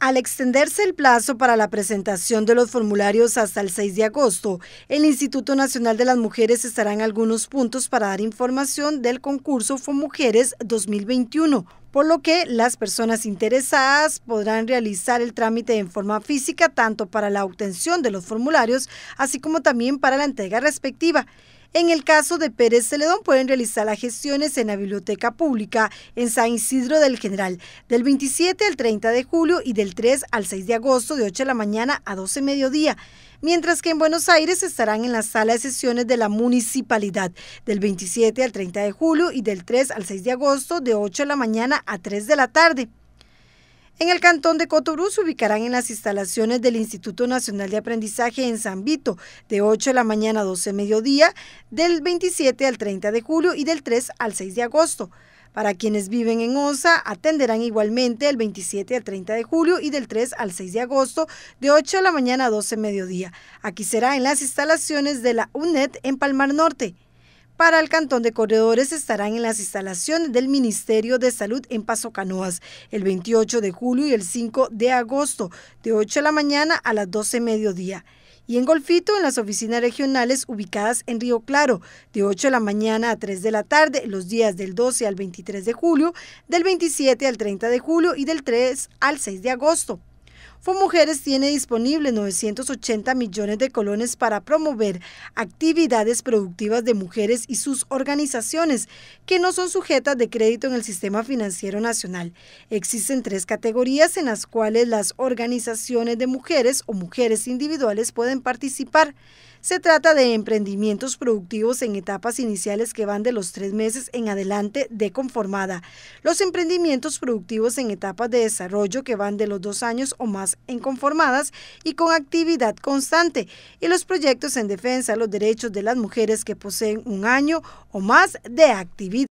Al extenderse el plazo para la presentación de los formularios hasta el 6 de agosto, el Instituto Nacional de las Mujeres estará en algunos puntos para dar información del concurso FOMujeres 2021, por lo que las personas interesadas podrán realizar el trámite en forma física tanto para la obtención de los formularios, así como también para la entrega respectiva. En el caso de Pérez Celedón pueden realizar las gestiones en la Biblioteca Pública en San Isidro del General del 27 al 30 de julio y del 3 al 6 de agosto de 8 de la mañana a 12 mediodía, mientras que en Buenos Aires estarán en la sala de sesiones de la municipalidad del 27 al 30 de julio y del 3 al 6 de agosto de 8 de la mañana a 3 de la tarde. En el cantón de Cotorú se ubicarán en las instalaciones del Instituto Nacional de Aprendizaje en San Vito, de 8 a la mañana a 12 mediodía, del 27 al 30 de julio y del 3 al 6 de agosto. Para quienes viven en OSA, atenderán igualmente el 27 al 30 de julio y del 3 al 6 de agosto, de 8 a la mañana a 12 mediodía. Aquí será en las instalaciones de la UNED en Palmar Norte para el Cantón de Corredores estarán en las instalaciones del Ministerio de Salud en Paso Canoas el 28 de julio y el 5 de agosto, de 8 de la mañana a las 12 mediodía y en Golfito en las oficinas regionales ubicadas en Río Claro, de 8 de la mañana a 3 de la tarde, los días del 12 al 23 de julio, del 27 al 30 de julio y del 3 al 6 de agosto. FOMUJERES tiene disponible 980 millones de colones para promover actividades productivas de mujeres y sus organizaciones que no son sujetas de crédito en el sistema financiero nacional. Existen tres categorías en las cuales las organizaciones de mujeres o mujeres individuales pueden participar. Se trata de emprendimientos productivos en etapas iniciales que van de los tres meses en adelante de conformada, los emprendimientos productivos en etapas de desarrollo que van de los dos años o más en conformadas y con actividad constante, y los proyectos en defensa de los derechos de las mujeres que poseen un año o más de actividad.